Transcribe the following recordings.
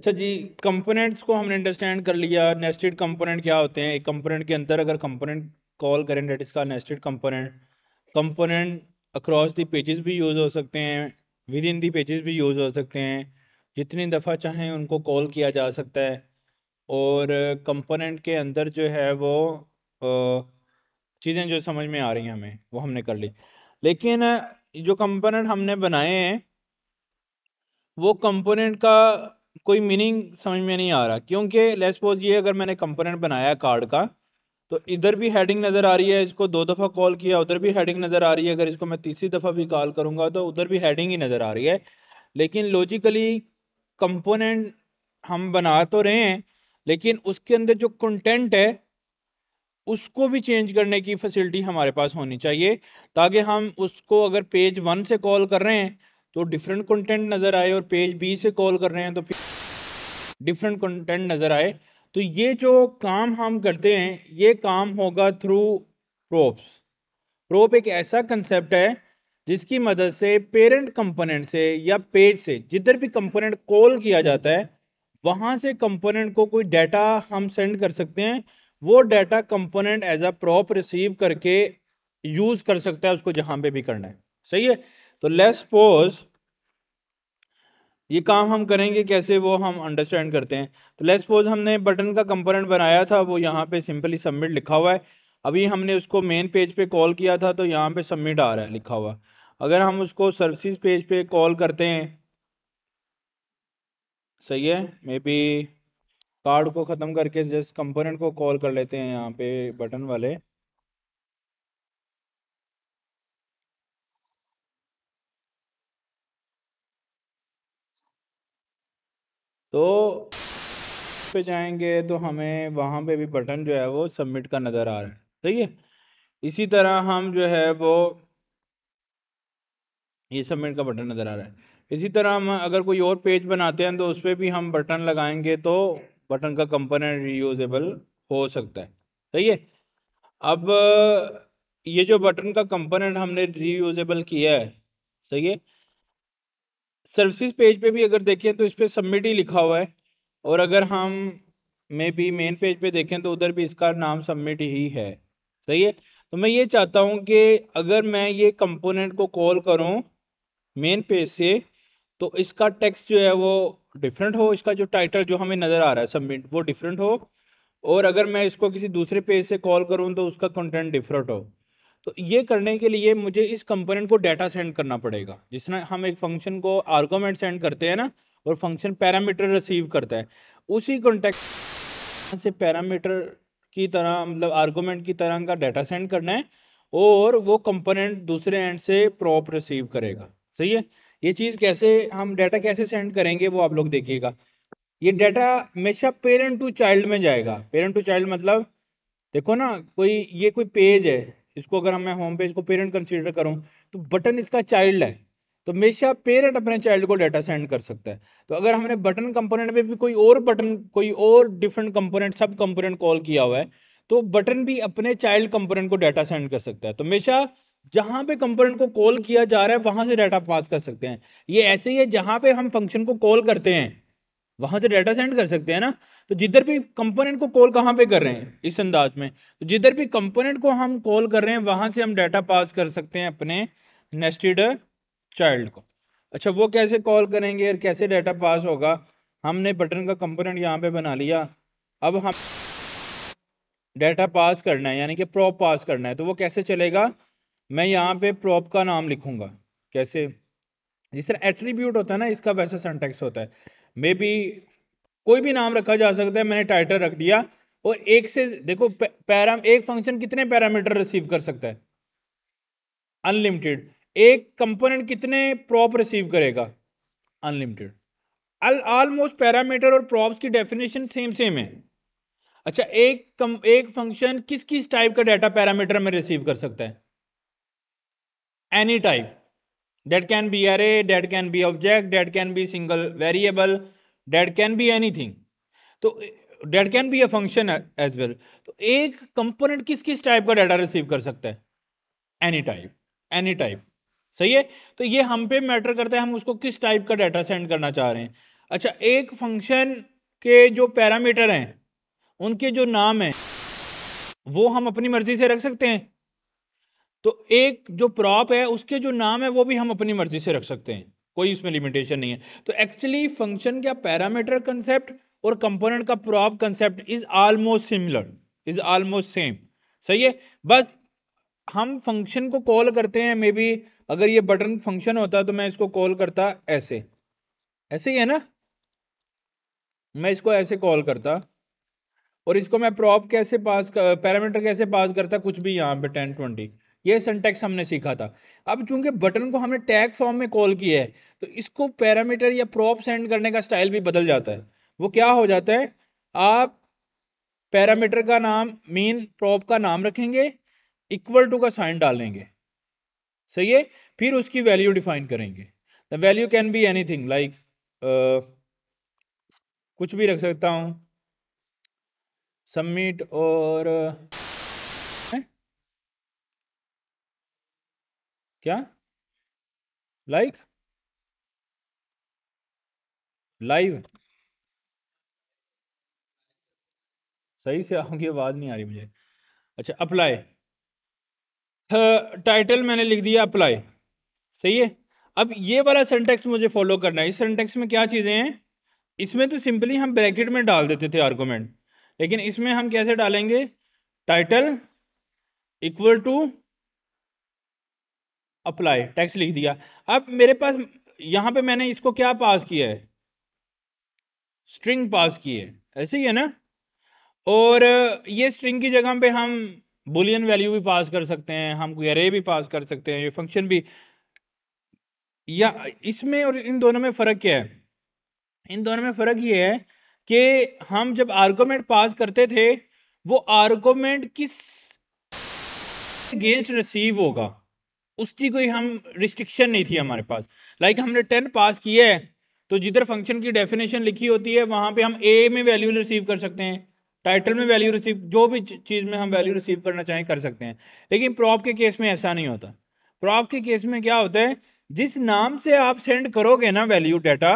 अच्छा जी कंपोनेंट्स को हमने अंडरस्टैंड कर लिया नेस्टेड कंपोनेंट क्या होते हैं एक कंपोनेंट के अंदर अगर कंपोनेंट कॉल करें डेट इसका nested component component across the pages भी यूज़ हो सकते हैं विद इन दी पेजेस भी यूज़ हो सकते हैं जितनी दफ़ा चाहें उनको कॉल किया जा सकता है और कंपोनेंट के अंदर जो है वो चीज़ें जो समझ में आ रही हैं हमें वो हमने कर ली लेकिन जो कंपोनेंट हमने बनाए हैं वो कंपोनेंट का कोई मीनिंग समझ में नहीं आ रहा क्योंकि लेट सपोज ये अगर मैंने कंपोनेंट बनाया कार्ड का तो इधर भी हेडिंग नज़र आ रही है इसको दो दफ़ा कॉल किया उधर भी हेडिंग नज़र आ रही है अगर इसको मैं तीसरी दफ़ा भी कॉल करूँगा तो उधर भी हेडिंग ही नज़र आ रही है लेकिन लॉजिकली कंपोनेंट हम बना तो रहे हैं लेकिन उसके अंदर जो कंटेंट है उसको भी चेंज करने की फैसिलिटी हमारे पास होनी चाहिए ताकि हम उसको अगर पेज वन से कॉल कर रहे हैं तो डिफरेंट कंटेंट नज़र आए और पेज बी से कॉल कर रहे हैं तो डिफरेंट कंटेंट नज़र आए तो ये जो काम हम करते हैं ये काम होगा थ्रू प्रोप्स प्रोप एक ऐसा कंसेप्ट है जिसकी मदद से पेरेंट कंपोनेंट से या पेज से जिधर भी कंपोनेंट कॉल किया जाता है वहाँ से कंपोनेंट को कोई डाटा हम सेंड कर सकते हैं वो data component as a prop receive करके यूज़ कर सकता है उसको जहाँ पे भी करना है सही है तो लेट्स सपोज ये काम हम करेंगे कैसे वो हम अंडरस्टैंड करते हैं तो लेट्स सपोज हमने बटन का कंपोनेंट बनाया था वो यहाँ पे सिंपली सबमिट लिखा हुआ है अभी हमने उसको मेन पेज पे कॉल किया था तो यहाँ पे सबमिट आ रहा है लिखा हुआ अगर हम उसको सर्विस पेज पे कॉल करते हैं सही है मे बी कार्ड को ख़त्म करके जस्ट कंपोनेंट को कॉल कर लेते हैं यहाँ पे बटन वाले तो पे जाएंगे तो हमें वहाँ पे भी बटन जो है वो सबमिट का नज़र आ रहा है ठीक है इसी तरह हम जो है वो ये सबमिट का बटन नज़र आ रहा है इसी तरह हम अगर कोई और पेज बनाते हैं तो उस पर भी हम बटन लगाएंगे तो बटन का कंपोनेंट रीयूजेबल हो सकता है सही है अब ये जो बटन का कंपोनेंट हमने रीयूजेबल किया है सही है सर्विस पेज पे भी अगर देखें तो इस पर सबमिट ही लिखा हुआ है और अगर हम मे बी मेन पेज पे देखें तो उधर भी इसका नाम सबमिट ही है सही है तो मैं ये चाहता हूँ कि अगर मैं ये कंपोनेंट को कॉल करूँ मेन पेज से तो इसका टेक्स्ट जो है वो डिफरेंट हो इसका जो टाइटल जो हमें नज़र आ रहा है सबमिट वो डिफरेंट हो और अगर मैं इसको किसी दूसरे पेज से कॉल करूँ तो उसका कंटेंट डिफरेंट हो तो ये करने के लिए मुझे इस कंपोनेंट को डाटा सेंड करना पड़ेगा जिस तरह हम एक फंक्शन को आर्गोमेंट सेंड करते हैं ना और फंक्शन पैरामीटर रिसीव करता है उसी कॉन्टेक्ट से पैरामीटर की तरह मतलब आर्गोमेंट की तरह का डाटा सेंड करना है और वो कंपोनेंट दूसरे एंड से प्रॉप रिसीव करेगा सही है ये चीज़ कैसे हम डाटा कैसे सेंड करेंगे वो आप लोग देखिएगा ये डाटा हमेशा पेरेंट टू चाइल्ड में जाएगा पेरेंट टू चाइल्ड मतलब देखो ना कोई ये कोई पेज है इसको अगर मैं होम पेज को पेरेंट कंसिडर करूँ तो बटन इसका चाइल्ड है तो हमेशा पेरेंट अपने चाइल्ड को डाटा सेंड कर सकता है तो अगर हमने बटन कंपोनेंट में भी कोई और बटन कोई और different component sub component call किया हुआ है तो बटन भी अपने चाइल्ड कंपोनेंट को डाटा सेंड कर सकता है तो हमेशा जहां पे कंपोनेंट को कॉल किया जा रहा है वहां से डाटा पास कर सकते हैं ये ऐसे ही है जहां पे हम फंक्शन को कॉल करते हैं वहां से डाटा सेंड कर सकते हैं ना तो जिधर भी कंपोनेंट को कॉल कहाँ पे कर रहे हैं इस अंदाज में तो जिधर भी कंपोनेंट को हम कॉल कर रहे हैं वहां से हम डाटा पास कर सकते हैं अपने नेस्टेड चाइल्ड को अच्छा वो कैसे कॉल करेंगे और कैसे डाटा पास होगा हमने बटन का कंपोनेंट यहाँ पे बना लिया अब हम डाटा पास करना है यानी कि प्रॉप पास करना है तो वो कैसे चलेगा मैं यहाँ पे प्रॉप का नाम लिखूंगा कैसे जिस तरह एट्रीब्यूट होता है ना इसका वैसा सेंटेक्स होता है मे बी कोई भी नाम रखा जा सकता है मैंने टाइटल रख दिया और एक से देखो पैरा एक फंक्शन कितने पैरामीटर रिसीव कर सकता है अनलिमिटेड एक कंपोनेंट कितने प्रॉप रिसीव करेगा अनलिमिटेड ऑलमोस्ट पैरामीटर और प्रॉप्स की डेफिनेशन सेम सेम है अच्छा एक कम एक फंक्शन किस किस टाइप का डाटा पैरामीटर में रिसीव कर सकता है any type that can be array that can be object that can be single variable that can be anything तो that can be a function as well तो एक कंपोनेंट किस किस टाइप का डाटा रिसीव कर सकता है एनी टाइप एनी टाइप सही है तो ये हम पे मैटर करता है हम उसको किस टाइप का डाटा सेंड करना चाह रहे हैं अच्छा एक फंक्शन के जो पैरामीटर हैं उनके जो नाम हैं वो हम अपनी मर्जी से रख सकते हैं तो एक जो प्रॉप है उसके जो नाम है वो भी हम अपनी मर्जी से रख सकते हैं कोई इसमें लिमिटेशन नहीं है तो एक्चुअली फंक्शन का पैरामीटर कंसेप्ट और कंपोनेंट का prop concept is almost similar is almost same सही है बस हम फंक्शन को कॉल करते हैं मे बी अगर ये बटन फंक्शन होता तो मैं इसको कॉल करता ऐसे ऐसे ही है ना मैं इसको ऐसे कॉल करता और इसको मैं प्रॉप कैसे पास पैरामीटर कैसे पास करता कुछ भी यहाँ पे टेन ट्वेंटी ये सिंटेक्स हमने सीखा था अब चूंकि बटन को हमने टैग फॉर्म में कॉल किया है तो इसको पैरामीटर या प्रॉप सेंड करने का स्टाइल भी बदल जाता है वो क्या हो जाता है आप पैरामीटर का नाम मेन प्रॉप का नाम रखेंगे इक्वल टू का साइन डालेंगे सही है फिर उसकी वैल्यू डिफाइन करेंगे the value can be anything like कुछ भी रख सकता हूँ सबमिट और क्या लाइक लाइव सही से आऊंगी आवाज़ नहीं आ रही मुझे अच्छा अप्लाई टाइटल मैंने लिख दिया अप्लाई सही है अब ये वाला सेंटेक्स मुझे फॉलो करना है इस सेंटेक्स में क्या चीज़ें हैं इसमें तो सिंपली हम ब्रैकेट में डाल देते थे आर्गुमेंट लेकिन इसमें हम कैसे डालेंगे title equal to apply text लिख दिया अब मेरे पास यहाँ पे मैंने इसको क्या पास किया है स्ट्रिंग पास की है ऐसे ही है ना और ये स्ट्रिंग की जगह पे हम बुलियन वैल्यू भी पास कर सकते हैं हम कोई अरे भी पास कर सकते हैं ये फंक्शन भी या इसमें और इन दोनों में फ़र्क क्या है इन दोनों में फ़र्क ये है कि हम जब आर्गोमेंट पास करते थे वो आर्गोमेंट किस अगेंस्ट रिसीव होगा उसकी कोई हम रिस्ट्रिक्शन नहीं थी हमारे पास लाइक like हमने टेन पास किया है तो जिधर फंक्शन की डेफिनेशन लिखी होती है वहां पे हम ए में वैल्यू रिसीव कर सकते हैं टाइटल में वैल्यू रिसीव जो भी चीज़ में हम वैल्यू रिसीव करना चाहें कर सकते हैं लेकिन प्रॉप के केस में ऐसा नहीं होता प्रॉप के केस में क्या होता है जिस नाम से आप सेंड करोगे ना वैल्यू डाटा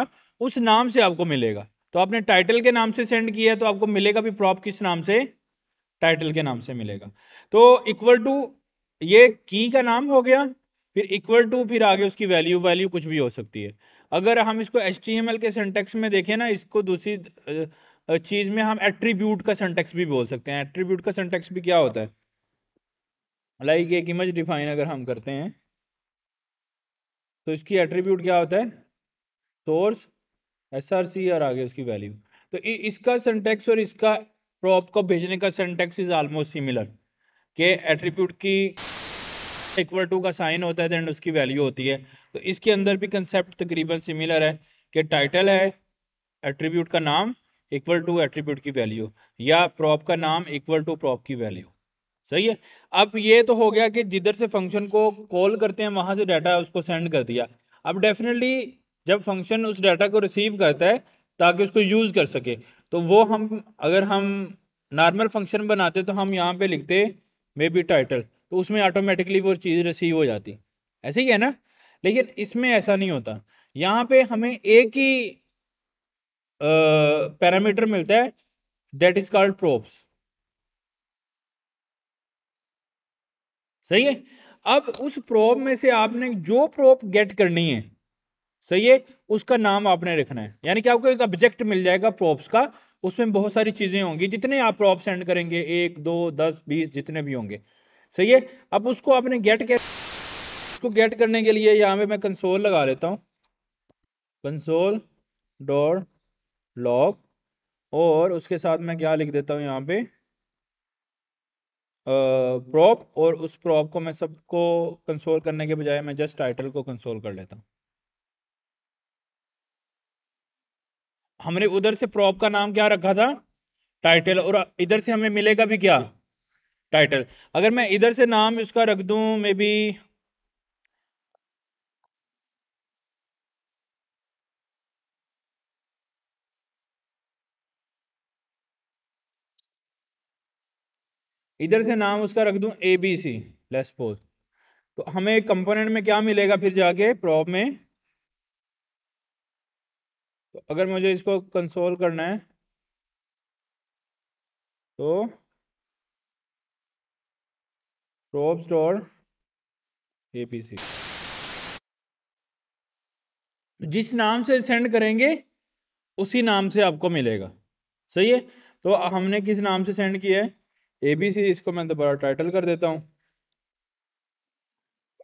उस नाम से आपको मिलेगा तो आपने टाइटल के नाम से सेंड किया है तो आपको मिलेगा भी प्रॉप किस नाम से टाइटल के नाम से मिलेगा तो इक्वल टू ये की का नाम हो गया फिर इक्वल टू फिर आगे उसकी वैल्यू वैल्यू कुछ भी हो सकती है अगर हम इसको एच के सेंटेक्स में देखें ना इसको दूसरी चीज़ में हम एट्रीब्यूट का सेंटेक्स भी बोल सकते हैं एट्रीब्यूट का सेंटेक्स भी क्या होता है लाइक एक इमेज डिफाइन अगर हम करते हैं तो इसकी एट्रीब्यूट क्या होता है सोर्स एस आर सी और आगे उसकी वैल्यू तो इसका सेंटेक्स और इसका प्रॉप को भेजने का सेंटेक्स इज़ ऑलमोस्ट सिमिलर के एट्रीब्यूट की इक्वल टू का साइन होता है दैन उसकी वैल्यू होती है तो इसके अंदर भी कंसेप्ट तकरीबन सिमिलर है कि टाइटल है एट्रीब्यूट का नाम इक्वल टू एट्रीब्यूट की वैल्यू या प्रॉप का नाम इक्वल टू प्रॉप की वैल्यू सही है अब ये तो हो गया कि जिधर से फंक्शन को कॉल करते हैं वहाँ से डाटा उसको सेंड कर दिया अब डेफिनेटली जब फंक्शन उस डाटा को रिसीव करता है ताकि उसको यूज़ कर सके तो वो हम अगर हम नॉर्मल फंक्शन बनाते तो हम यहाँ पे लिखते मे बी टाइटल तो उसमें ऑटोमेटिकली वो चीज़ रिसीव हो जाती ऐसे ही है ना लेकिन इसमें ऐसा नहीं होता यहाँ पे हमें एक ही पैरामीटर मिलता है डेट इज कॉल्ड प्रोप्स सही है अब उस प्रोप में से आपने जो प्रोप गेट करनी है सही है उसका नाम आपने रखना है यानी कि आपको एक ऑब्जेक्ट मिल जाएगा प्रोप्स का उसमें बहुत सारी चीज़ें होंगी जितने आप प्रॉप सेंड करेंगे एक दो दस बीस जितने भी होंगे सही है अब उसको आपने गेट के उसको गेट करने के लिए यहाँ पे मैं कंसोल लगा लेता हूँ कंसोल डॉट लॉग और उसके साथ मैं क्या लिख देता हूँ यहाँ पे प्रॉप और उस प्रॉप को मैं सबको कंसोल करने के बजाय मैं जस्ट टाइटल को कंसोल कर लेता हूँ हमने उधर से प्रॉप का नाम क्या रखा था टाइटल और इधर से हमें मिलेगा भी क्या टाइटल अगर मैं इधर से नाम इसका रख दूं मे बी इधर से नाम उसका रख दूं एबीसी लेस पोज तो हमें कंपोनेंट में क्या मिलेगा फिर जाके प्रॉप में तो अगर मुझे इसको कंसोल करना है तो प्रोब स्टोर एपीसी जिस नाम से सेंड करेंगे उसी नाम से आपको मिलेगा सही है तो हमने किस नाम से सेंड किया है ए बी सी इसको मैं दोबारा टाइटल कर देता हूं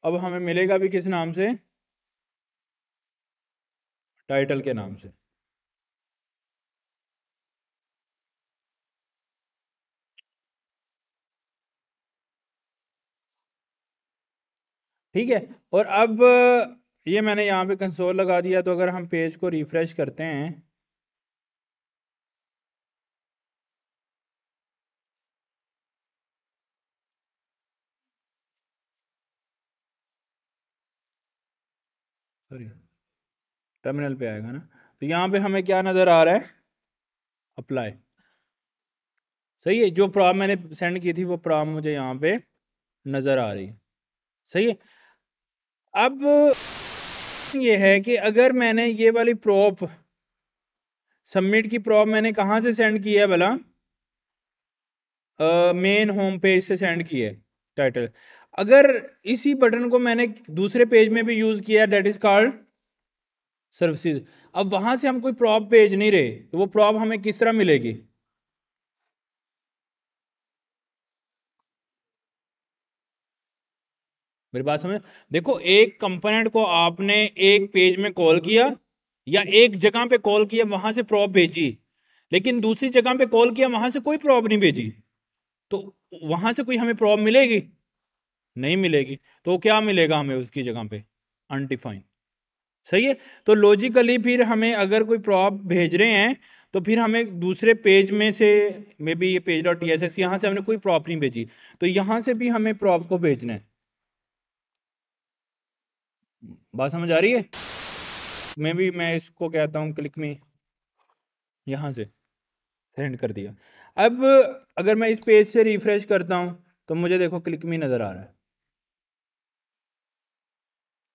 अब हमें मिलेगा भी किस नाम से टाइटल के नाम से ठीक है और अब ये मैंने यहाँ पे कंसोल लगा दिया तो अगर हम पेज को रिफ़्रेश करते हैं टर्मिनल पे आएगा ना तो यहाँ पे हमें क्या नज़र आ रहा है अप्लाई सही है जो प्रॉब मैंने सेंड की थी वो प्रॉब मुझे यहाँ पे नज़र आ रही है सही है अब ये है कि अगर मैंने ये वाली प्रॉप सबमिट की प्रॉप मैंने कहाँ से सेंड की है भला मेन होम पेज से सेंड की है टाइटल अगर इसी बटन को मैंने दूसरे पेज में भी यूज़ किया डेट इज़ कॉल्ड सर्विसेज अब वहाँ से हम कोई प्रॉप पेज नहीं रहे तो वो प्रॉप हमें किस तरह मिलेगी मेरी बात समझ देखो एक कंपोनेंट को आपने एक पेज में कॉल किया या एक जगह पे कॉल किया वहां से प्रॉप भेजी लेकिन दूसरी जगह पे कॉल किया वहां से कोई प्रॉप नहीं भेजी तो वहां से कोई हमें प्रॉप मिलेगी नहीं मिलेगी तो क्या मिलेगा हमें उसकी जगह पे अनडिफाइन सही है तो लॉजिकली फिर हमें अगर कोई प्रॉप भेज रहे हैं तो फिर हमें दूसरे पेज में से मे बी ये page dot T S X यहाँ से हमने कोई प्रॉप नहीं भेजी तो यहाँ से भी हमें प्रॉप को भेजना है बात समझ आ रही है मैं भी मैं इसको कहता हूँ क्लिक में यहाँ से सेंड कर दिया अब अगर मैं इस पेज से रिफ्रेश करता हूँ तो मुझे देखो क्लिक में नज़र आ रहा है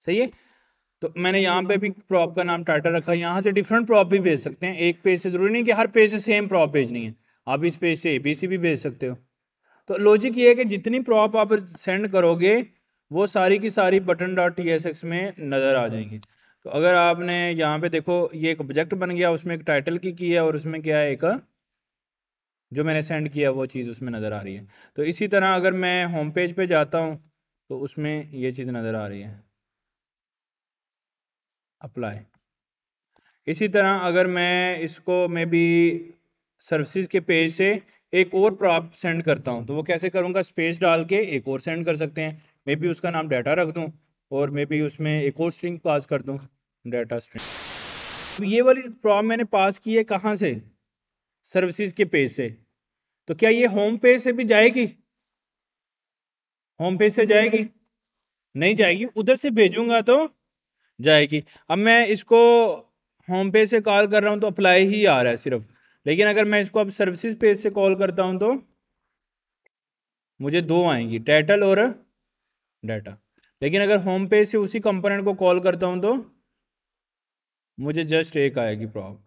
सही है तो मैंने यहाँ पे भी प्रॉप का नाम टाटा रखा यहाँ से डिफरेंट प्रॉप भी भेज सकते हैं एक पेज से ज़रूरी नहीं कि हर पेज से सेम प्रॉप भेजनी है आप इस पेज से ए बी सी भी भेज सकते हो तो लॉजिक ये है कि जितनी प्रॉप आप सेंड करोगे वो सारी की सारी button dot T S X में नज़र आ जाएंगी तो अगर आपने यहाँ पे देखो ये एक ऑब्जेक्ट बन गया उसमें एक टाइटल की की है और उसमें क्या है एक जो मैंने सेंड किया वो चीज़ उसमें नज़र आ रही है तो इसी तरह अगर मैं होम पेज पे जाता हूँ तो उसमें ये चीज़ नज़र आ रही है अप्लाई इसी तरह अगर मैं इसको मे बी सर्विसज के पेज से एक और प्रॉप सेंड करता हूँ तो वो कैसे करूँगा स्पेस डाल के एक और सेंड कर सकते हैं मे बी उसका नाम डाटा रख दूँ और मे बी उसमें एक और स्ट्रिंग पास कर दूँ डाटा स्ट्रिंग तो ये वाली प्रॉब्लम मैंने पास की है कहाँ से सर्विसेज के पेज से तो क्या ये होम पेज से भी जाएगी होम पेज से जाएगी नहीं जाएगी उधर से भेजूंगा तो जाएगी अब मैं इसको होम पेज से कॉल कर रहा हूँ तो अप्लाई ही आ रहा है सिर्फ लेकिन अगर मैं इसको अब सर्विसेज पेज से कॉल करता हूँ तो मुझे दो आएंगी टाइटल और डाटा लेकिन अगर होम पेज से उसी कंपोनेंट को कॉल करता हूं तो मुझे जस्ट एक आएगी प्रॉब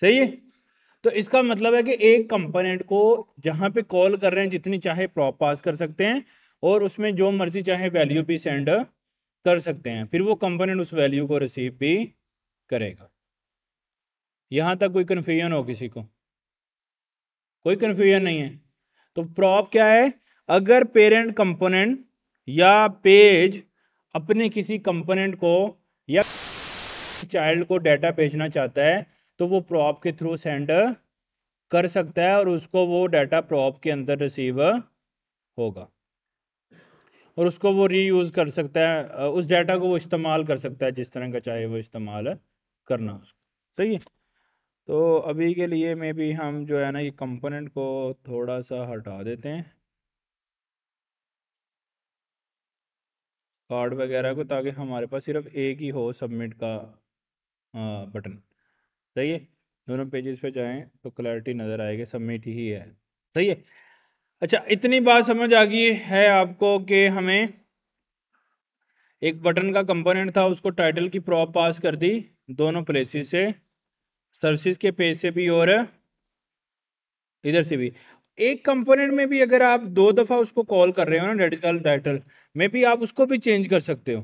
सही है तो इसका मतलब है कि एक कंपोनेंट को जहां पे कॉल कर रहे हैं जितनी चाहे प्रॉप पास कर सकते हैं और उसमें जो मर्जी चाहे वैल्यू भी सेंड कर सकते हैं फिर वो कंपोनेंट उस वैल्यू को रिसीव भी करेगा यहां तक कोई कन्फ्यूजन हो किसी को कोई कन्फ्यूजन नहीं है तो प्रॉप क्या है अगर पेरेंट कंपोनेंट या पेज अपने किसी कंपोनेंट को या चाइल्ड को डाटा भेजना चाहता है तो वो प्रॉप के थ्रू सेंड कर सकता है और उसको वो डाटा प्रॉप के अंदर रिसीव होगा और उसको वो रीयूज़ कर सकता है उस डाटा को वो इस्तेमाल कर सकता है जिस तरह का चाहे वो इस्तेमाल करना उसको सही है तो अभी के लिए मे भी हम जो है ना ये कंपोनेंट को थोड़ा सा हटा देते हैं कार्ड वगैरह को ताकि हमारे पास सिर्फ एक ही हो सबमिट का आ, बटन सही है दोनों पेजेस पे जाएं तो क्लैरिटी नज़र आएगी सबमिट ही है सही है अच्छा इतनी बात समझ आ गई है आपको कि हमें एक बटन का कंपोनेंट था उसको टाइटल की प्रॉप पास कर दी दोनों प्लेसेस से सर्विस के पेज से भी और इधर से भी एक कंपोनेंट में भी अगर आप दो दफ़ा उसको कॉल कर रहे हो ना रेडिकल टाइटल में भी आप उसको भी चेंज कर सकते हो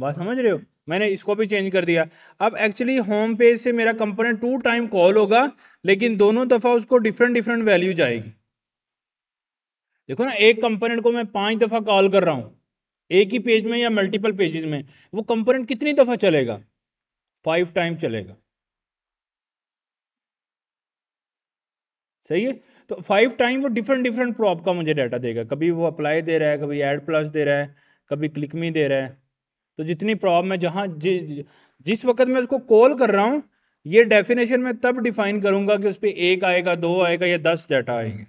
बात समझ रहे हो मैंने इसको भी चेंज कर दिया अब एक्चुअली होम पेज से मेरा कंपोनेंट टू टाइम कॉल होगा लेकिन दोनों दफ़ा उसको डिफरेंट डिफरेंट वैल्यू जाएगी देखो ना एक कंपोनेंट को मैं पांच दफ़ा कॉल कर रहा हूँ एक ही पेज में या मल्टीपल पेजेस में वो कंपोनेंट कितनी दफ़ा चलेगा फाइव टाइम चलेगा सही है तो फाइव टाइम वो डिफरेंट डिफरेंट प्रॉप का मुझे डाटा देगा कभी वो अप्लाई दे रहा है कभी एड प्लस दे रहा है कभी क्लिक में दे रहा है तो जितनी प्रॉप मैं जहां जि, जि, जिस वक्त मैं उसको कॉल कर रहा हूँ ये डेफिनेशन मैं तब डिफाइन करूंगा कि उस पर एक आएगा दो आएगा या दस डाटा आएंगे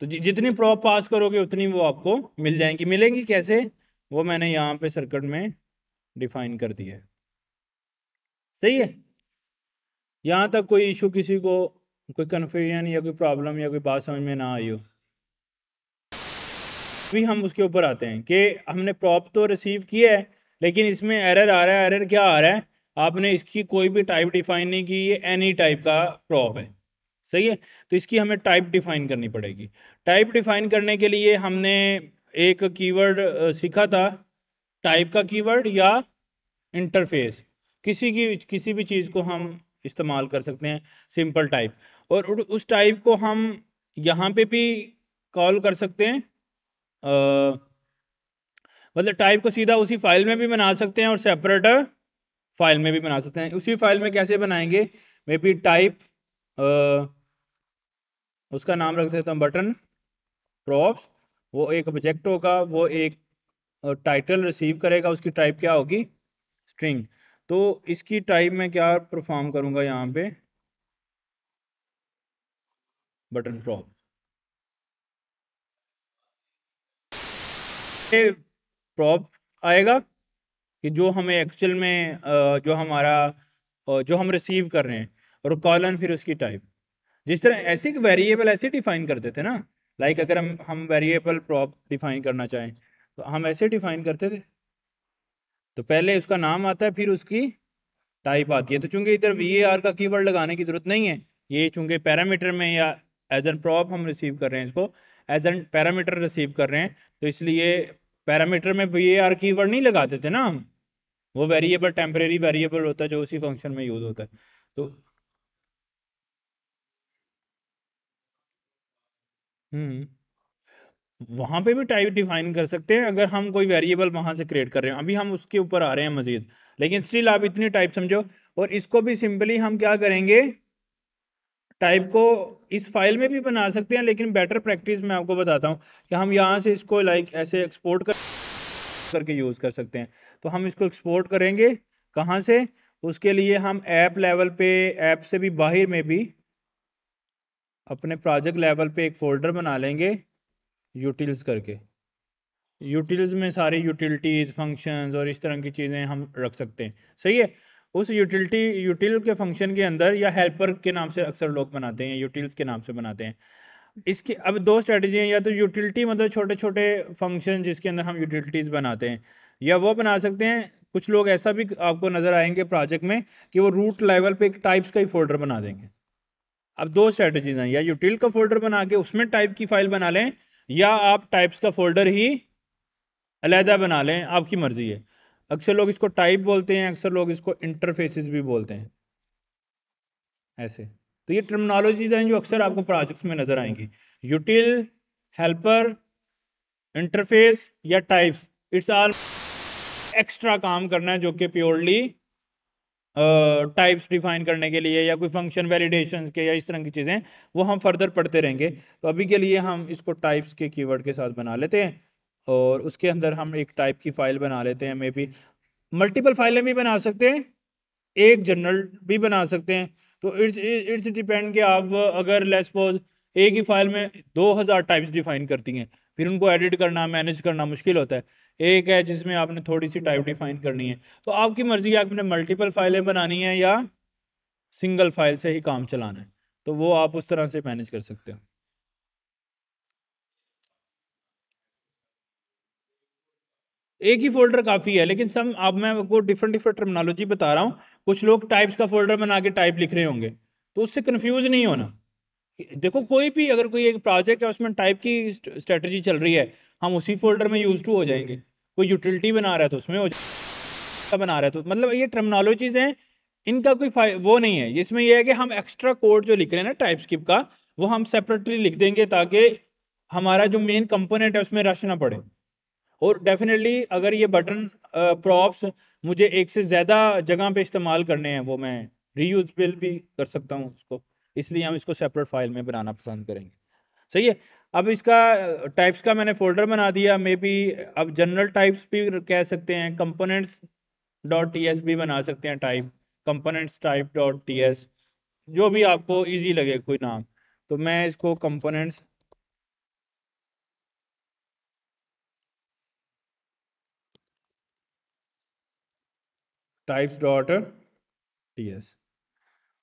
तो जि, जितनी प्रॉप पास करोगे उतनी वो आपको मिल जाएंगी मिलेंगी कैसे वो मैंने यहाँ पे सर्कट में डिफाइन कर दिए है सही है यहाँ तक कोई इशू किसी को कोई कन्फ्यूजन या कोई प्रॉब्लम या कोई बात समझ में ना आई हो भी हम उसके ऊपर आते हैं कि हमने प्रॉप तो रिसीव किया है लेकिन इसमें एरर आ रहा है एरर क्या आ रहा है आपने इसकी कोई भी टाइप डिफाइन नहीं की ये एनी टाइप का प्रॉप है सही है तो इसकी हमें टाइप डिफाइन करनी पड़ेगी टाइप डिफाइन करने के लिए हमने एक कीवर्ड सीखा था टाइप का कीवर्ड या इंटरफेस किसी की किसी भी चीज़ को हम इस्तेमाल कर सकते हैं सिंपल टाइप और उस टाइप को हम यहाँ पे भी कॉल कर सकते हैं मतलब टाइप को सीधा उसी फाइल में भी बना सकते हैं और सेपरेट फाइल में भी बना सकते हैं उसी फाइल में कैसे बनाएंगे मे बी टाइप उसका नाम रख देता हूँ बटन प्रॉप्स वो एक ऑब्जेक्ट होगा वो एक टाइटल रिसीव करेगा उसकी टाइप क्या होगी स्ट्रिंग तो इसकी टाइप में क्या परफॉर्म करूंगा यहाँ पे बटन प्रॉप प्रॉप आएगा कि जो हमें एक्चुअल में जो हमारा जो हम रिसीव कर रहे हैं और कॉलन फिर उसकी टाइप जिस तरह ऐसे वेरिएबल ऐसे डिफाइन करते थे ना लाइक like अगर हम हम वेरिएबल प्रॉप डिफाइन करना चाहें तो हम ऐसे डिफाइन करते थे तो पहले उसका नाम आता है फिर उसकी टाइप आती है तो चूंकि इधर वी का कीवर्ड लगाने की ज़रूरत नहीं है ये चूंकि पैरामीटर में या एज एन प्रॉप हम रिसीव कर रहे हैं इसको एज एन पैरामीटर रिसीव कर रहे हैं तो इसलिए पैरामीटर में वी ए कीवर्ड नहीं लगाते थे ना हम वो वेरिएबल टेम्परेरी वेरिएबल होता है जो उसी फंक्शन में यूज़ होता है तो हम्म वहाँ पे भी टाइप डिफाइन कर सकते हैं अगर हम कोई वेरिएबल वहां से क्रिएट कर रहे हैं अभी हम उसके ऊपर आ रहे हैं मज़ीद लेकिन स्टिल आप इतनी टाइप समझो और इसको भी सिंपली हम क्या करेंगे टाइप को इस फाइल में भी बना सकते हैं लेकिन बेटर प्रैक्टिस मैं आपको बताता हूँ कि हम यहाँ से इसको लाइक ऐसे एक्सपोर्ट कर करके यूज़ कर सकते हैं तो हम इसको एक्सपोर्ट करेंगे कहाँ से उसके लिए हम ऐप लेवल पे ऐप से भी बाहर में भी अपने प्रोजेक्ट लेवल पे एक फ़ोल्डर बना लेंगे यूटिल्स करके यूटिल्स में सारे यूटिलिटीज़ फंक्शंस और इस तरह की चीज़ें हम रख सकते हैं सही है उस यूटिलिटी यूटिल के फंक्शन के अंदर या हेल्पर के नाम से अक्सर लोग बनाते हैं यूटिल्स के नाम से बनाते हैं इसके अब दो स्ट्रेटजी हैं या तो यूटिलिटी मतलब छोटे छोटे फंक्शन जिसके अंदर हम यूटिलिटीज़ बनाते हैं या वो बना सकते हैं कुछ लोग ऐसा भी आपको नज़र आएंगे प्रोजेक्ट में कि वो रूट लेवल पे एक टाइप्स का ही फोल्डर बना देंगे अब दो स्ट्रेटजीज हैं या यूटिल का फोल्डर बना के उसमें टाइप की फाइल बना लें या आप टाइप्स का फ़ोल्डर ही अलहदा बना लें आपकी मर्ज़ी है अक्सर लोग इसको टाइप बोलते हैं अक्सर लोग इसको इंटरफेसिस भी बोलते हैं ऐसे तो ये टर्मिनोलॉजीज हैं जो अक्सर आपको प्रोजेक्ट्स में नज़र आएंगी यूटिल हेल्पर इंटरफेस या टाइप्स इट्स आल एक्स्ट्रा काम करना है जो कि प्योरली टाइप्स डिफाइन करने के लिए या कोई फंक्शन वैलिडेशन के या इस तरह की चीज़ें वो हम फर्दर पढ़ते रहेंगे हम्म। तो अभी के लिए हम इसको टाइप्स के कीवर्ड के साथ बना लेते हैं और उसके अंदर हम एक टाइप की फ़ाइल बना लेते हैं मे बी मल्टीपल फाइलें भी बना सकते हैं एक जनरल भी बना सकते हैं तो इट्स इट्स डिपेंड कि आप अगर लेट सपोज एक ही फाइल में हज़ार टाइप्स डिफाइन करती हैं फिर उनको एडिट करना मैनेज करना मुश्किल होता है एक है जिसमें आपने थोड़ी सी टाइप डिफाइन करनी है तो आपकी मर्ज़ी है आपने मल्टीपल फाइलें बनानी है या सिंगल फाइल से ही काम चलाना है तो वो आप उस तरह से मैनेज कर सकते हो एक ही फोल्डर काफ़ी है लेकिन सब अब मैं आपको डिफरेंट डिफरेंट टर्मिनोलॉजी बता रहा हूँ कुछ लोग टाइप्स का फोल्डर बना के टाइप लिख रहे होंगे तो उससे कन्फ्यूज नहीं होना देखो कोई भी अगर कोई एक प्रोजेक्ट है उसमें टाइप की स्ट्रेटजी चल रही है हम उसी फोल्डर में यूज टू हो जाएंगे कोई यूटिलिटी बना रहा है तो उसमें बना रहा है तो मतलब ये टर्मिनोलॉजीज हैं इनका कोई वो नहीं है इसमें यह है कि हम एक्स्ट्रा कोड जो लिख रहे हैं ना टाइप स्किप का वो हम सेपरेटली लिख देंगे ताकि हमारा जो मेन कंपोनेंट है उसमें रश ना पड़े और डेफिनेटली अगर ये बटन प्रॉप्स मुझे एक से ज़्यादा जगह पे इस्तेमाल करने हैं वो मैं रीयूजबल भी कर सकता हूँ उसको इसलिए हम इसको सेपरेट फाइल में बनाना पसंद करेंगे सही है अब इसका टाइप्स का मैंने फोल्डर बना दिया मे बी अब जनरल टाइप्स भी कह सकते हैं कंपोनेंट्स डॉट टी एस भी बना सकते हैं type components type dot T S जो भी आपको इजी लगे कोई नाम तो मैं इसको components types dot T S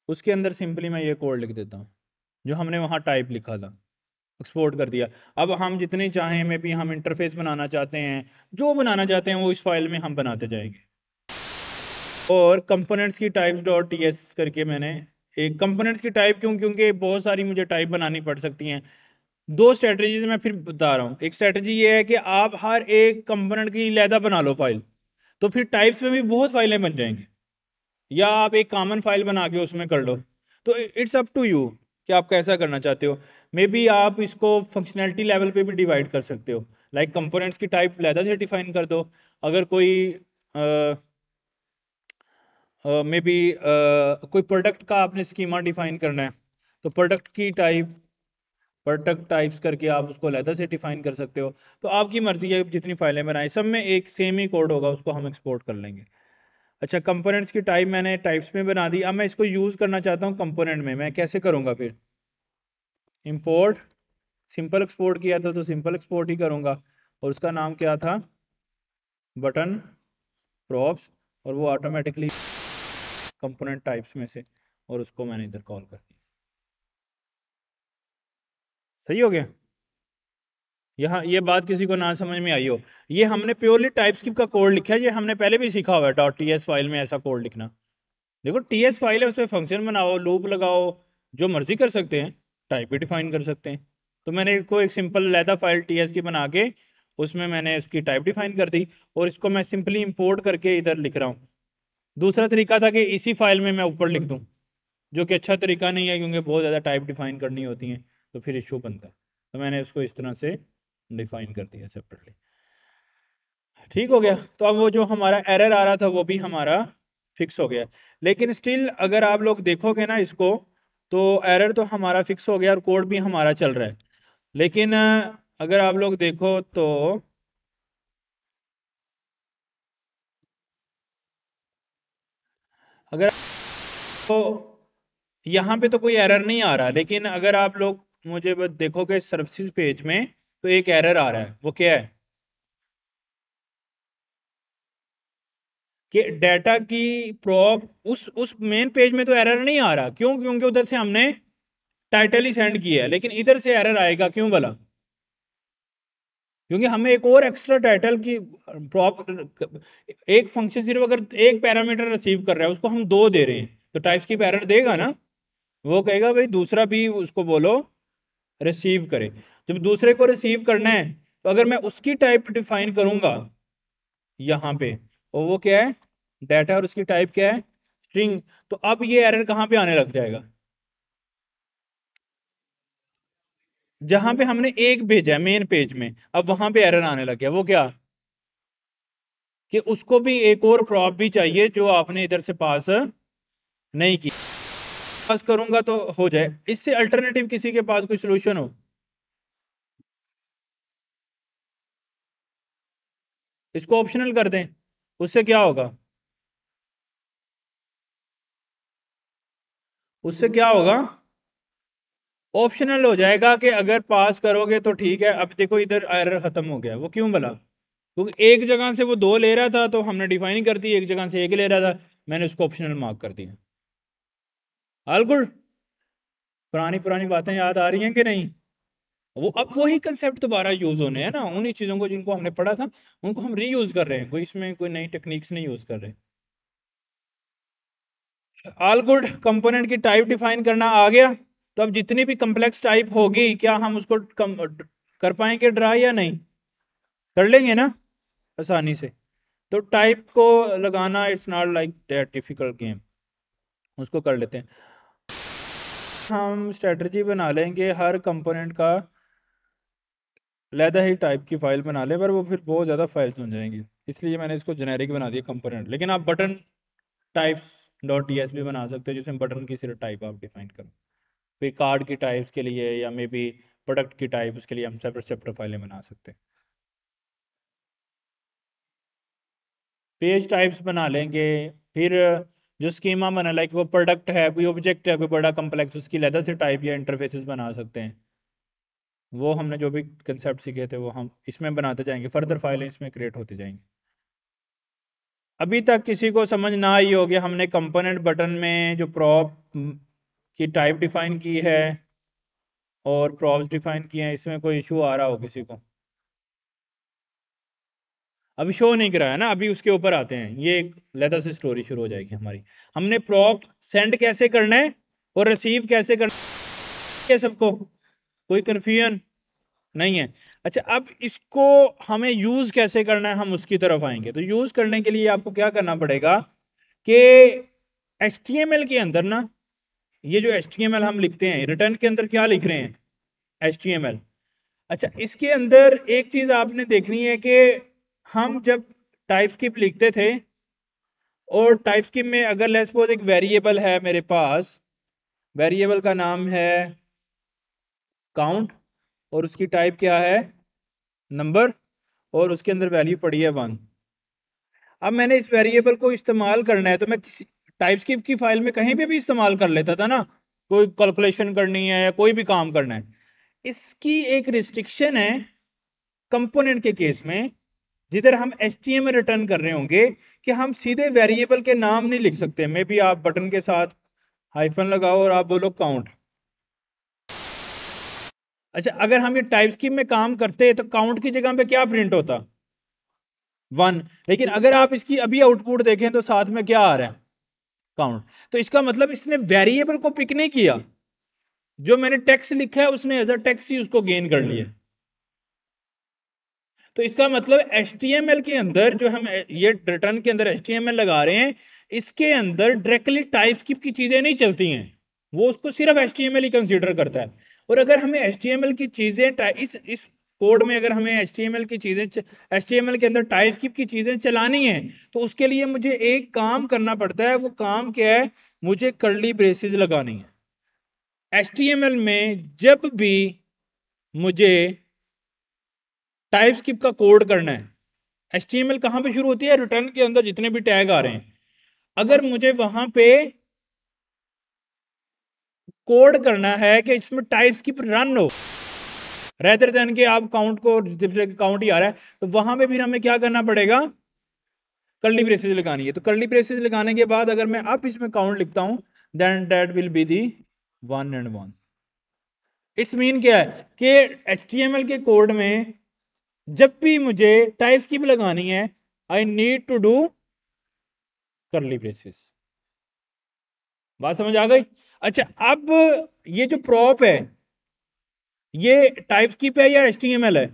उसके अंदर सिंपली मैं ये कोड लिख देता हूँ जो हमने वहाँ टाइप लिखा था एक्सपोर्ट कर दिया अब हम जितने चाहें में भी हम इंटरफेस बनाना चाहते हैं जो बनाना चाहते हैं वो इस फाइल में हम बनाते जाएंगे और कंपोनेंट्स की टाइप्स डॉट टी एस करके मैंने एक कंपोनेंट्स की टाइप क्यों क्योंकि बहुत सारी मुझे टाइप बनानी पड़ सकती हैं दो स्ट्रेटजीज मैं फिर बता रहा हूँ एक स्ट्रेटजी ये है कि आप हर एक कंपोनेंट की लहदा बना लो फाइल तो फिर टाइप्स में भी बहुत फाइलें बन जाएंगी या आप एक कॉमन फाइल बना के उसमें कर लो तो इट्स अप टू यू कि आप कैसा करना चाहते हो मे बी आप इसको फंक्शनैलिटी लेवल पे भी डिवाइड कर सकते हो लाइक like कंपोनेंट्स की टाइप लहदा से डिफाइन कर दो अगर कोई मे बी कोई प्रोडक्ट का आपने स्कीमा डिफाइन करना है तो प्रोडक्ट की टाइप प्रोडक्ट टाइप्स करके आप उसको लहदा से डिफाइन कर सकते हो तो आपकी मर्ज़ी है जितनी फाइलें बनाएं सब में एक सेम ही कोड होगा उसको हम एक्सपोर्ट कर लेंगे अच्छा कंपोनेंट्स की टाइप मैंने टाइप्स में बना दी अब मैं इसको यूज़ करना चाहता हूँ कंपोनेंट में मैं कैसे करूँगा फिर इम्पोर्ट सिंपल एक्सपोर्ट किया था तो सिंपल एक्सपोर्ट ही करूँगा और उसका नाम क्या था बटन प्रॉप्स और वो ऑटोमेटिकली कंपोनेंट टाइप्स में से और उसको मैंने इधर कॉल कर दिया सही हो गया यहाँ ये बात किसी को ना समझ में आई हो ये हमने प्योरली टाइपस्क्रिप्ट का कोड लिखा है ये हमने पहले भी सीखा हुआ है डॉट टी एस फाइल में ऐसा कोड लिखना देखो टी एस फाइल है उस पर फंक्शन बनाओ लूप लगाओ जो मर्जी कर सकते हैं टाइप भी डिफाइन कर सकते हैं तो मैंने इसको एक सिंपल लैदा फाइल टी एस की बना के उसमें मैंने उसकी टाइप डिफाइन कर दी और इसको मैं सिंपली इम्पोर्ट करके इधर लिख रहा हूँ दूसरा तरीका था कि इसी फाइल में मैं ऊपर लिख दूँ जो कि अच्छा तरीका नहीं है क्योंकि बहुत ज़्यादा टाइप डिफाइन करनी होती हैं तो फिर इशू बनता है तो मैंने उसको इस तरह से डिफाइन कर दिया सेपरेटली ठीक हो गया तो अब वो जो हमारा एरर आ रहा था वो भी हमारा फिक्स हो गया लेकिन स्टिल अगर आप लोग देखोगे ना इसको तो एरर तो हमारा फिक्स हो गया और कोड भी हमारा चल रहा है लेकिन अगर आप लोग देखो तो अगर तो यहाँ पे तो कोई एरर नहीं आ रहा लेकिन अगर आप लोग मुझे देखोगे सर्विस पेज में तो एक एरर आ रहा है वो क्या है कि डेटा की प्रॉप उस उस मेन पेज में तो एरर नहीं आ रहा क्यों क्योंकि उधर से हमने टाइटल ही सेंड किया है लेकिन इधर से एरर आएगा क्यों भला क्योंकि हमें एक और एक्स्ट्रा टाइटल की प्रॉप एक फंक्शन सिर्फ अगर एक पैरामीटर रिसीव कर रहा है उसको हम दो दे रहे हैं तो टाइप्स की एरर देगा ना वो कहेगा भाई दूसरा भी उसको बोलो रिसीव करे जब दूसरे को रिसीव करना है तो अगर मैं उसकी टाइप डिफाइन करूंगा यहाँ पे और वो क्या है डेटा और उसकी टाइप क्या है स्ट्रिंग तो अब ये एरर कहाँ पे आने लग जाएगा जहां पे हमने एक भेजा है मेन पेज में अब वहां पे एरर आने लग गया वो क्या कि उसको भी एक और प्रॉप भी चाहिए जो आपने इधर से पास नहीं किया पास करूंगा तो हो जाए इससे अल्टरनेटिव किसी के पास कोई सोल्यूशन हो इसको ऑप्शनल कर दें उससे क्या होगा उससे क्या होगा ऑप्शनल हो जाएगा कि अगर पास करोगे तो ठीक है अब देखो इधर एरर ख़त्म हो गया वो क्यों बोला क्योंकि एक जगह से वो दो ले रहा था तो हमने डिफाइन कर दी एक जगह से एक ले रहा था मैंने उसको ऑप्शनल मार्क कर दिया गुड पुरानी पुरानी बातें याद आ रही हैं कि नहीं वो अब वही कंसेप्ट दोबारा यूज़ होने हैं ना उन्हीं चीज़ों को जिनको हमने पढ़ा था उनको हम रीयूज़ कर रहे हैं कोई इसमें कोई नई टेक्निक्स नहीं यूज़ कर रहे ऑल गुड कंपोनेंट की टाइप डिफाइन करना आ गया तो अब जितनी भी कम्प्लेक्स टाइप होगी क्या हम उसको कम, कर पाएंगे ड्रा या नहीं कर लेंगे ना आसानी से तो टाइप को लगाना it's not like difficult game उसको कर लेते हैं हम स्ट्रेटजी बना लेंगे हर कंपोनेंट का लहदा ही टाइप की फ़ाइल बना लें पर वो फिर बहुत ज़्यादा फाइल्स बन जाएंगी इसलिए मैंने इसको जेनेरिक बना दिया कंपोनेंट लेकिन आप button types dot T S भी बना सकते हो जिसमें बटन की सिर्फ टाइप आप डिफाइन करो फिर कार्ड की टाइप्स के लिए या मे बी प्रोडक्ट की टाइप उसके लिए हम सेपरेट सेपरेट फाइलें बना सकते हैं पेज टाइप्स बना लेंगे फिर जो स्कीमा बना लाइक वो प्रोडक्ट है कोई ऑब्जेक्ट है कोई बड़ा कम्प्लेक्स उसकी लहदा से टाइप या इंटरफेसिस बना सकते हैं वो हमने जो भी कंसेप्ट सीखे थे वो हम इसमें बनाते जाएंगे फर्दर फाइलें इसमें क्रिएट होती जाएंगे अभी तक किसी को समझ ना आई होगी हमने कंपोनेंट बटन में जो प्रॉप की टाइप डिफाइन की है और प्रॉप डिफाइन किए हैं इसमें कोई इशू आ रहा हो किसी को अभी शो नहीं कराया ना अभी उसके ऊपर आते हैं ये एक लेदर से स्टोरी शुरू हो जाएगी हमारी हमने प्रॉप सेंड कैसे करना है और रिसीव कैसे करना है सबको कोई कन्फ्यूजन नहीं है अच्छा अब इसको हमें यूज़ कैसे करना है हम उसकी तरफ आएंगे तो यूज़ करने के लिए आपको क्या करना पड़ेगा कि एच के अंदर ना ये जो एच हम लिखते हैं रिटर्न के अंदर क्या लिख रहे हैं एच अच्छा इसके अंदर एक चीज़ आपने देखनी है कि हम जब टाइप स्किप लिखते थे और टाइप स्किप में अगर लेट्स सपोज एक वेरिएबल है मेरे पास वेरिएबल का नाम है काउंट और उसकी टाइप क्या है नंबर और उसके अंदर वैल्यू पड़ी है वन अब मैंने इस वेरिएबल को इस्तेमाल करना है तो मैं किसी टाइप स्किप की फाइल में कहीं भी, भी इस्तेमाल कर लेता था ना कोई कैलकुलेशन करनी है या कोई भी काम करना है इसकी एक रिस्ट्रिक्शन है कंपोनेंट के केस में जिधर हम एस टी में रिटर्न कर रहे होंगे कि हम सीधे वेरिएबल के नाम नहीं लिख सकते मे भी आप बटन के साथ हाइफन लगाओ और आप बोलो काउंट अच्छा अगर हम ये टाइप स्कीम में काम करते तो काउंट की जगह पे क्या प्रिंट होता वन लेकिन अगर आप इसकी अभी आउटपुट देखें तो साथ में क्या आ रहा है काउंट तो इसका मतलब इसने वेरिएबल को पिक नहीं किया जो मैंने टैक्स लिखा है उसने एज अ टैक्स ही उसको गेन कर लिया तो इसका मतलब एल के अंदर जो हम ये रिटर्न के अंदर एल लगा रहे हैं इसके अंदर डायरेक्टली टाइप की, की चीज़ें नहीं चलती हैं वो उसको सिर्फ एल ही कंसिडर करता है और अगर हमें एल की चीज़ें इस इस कोड में अगर हमें एच की चीज़ें एच के अंदर टाइप की, की चीज़ें चलानी है तो उसके लिए मुझे एक काम करना पड़ता है वो काम क्या है मुझे कर्ली ब्रेसिस लगानी है एल में जब भी मुझे टाइप स्किप का कोड करना है एच टी एम एल कहाँ पर शुरू होती है रिटर्न के अंदर जितने भी टैग आ रहे हैं अगर मुझे वहां पे कोड करना है कि इसमें टाइप स्किप रन हो रहते रहते कि आप काउंट को काउंट ही आ रहा है तो वहां पे फिर हमें क्या करना पड़ेगा कर्ली प्रेसिस लगानी है तो कर्ली प्रेसिस लगाने के बाद अगर मैं अब इसमें काउंट लिखता हूँ then that will be the one and one it's mean क्या है कि एच के कोड में जब भी मुझे टाइप्स की लगानी है I need to do curly braces बात समझ आ गई अच्छा अब ये जो प्रॉप है ये टाइप की पे या एच है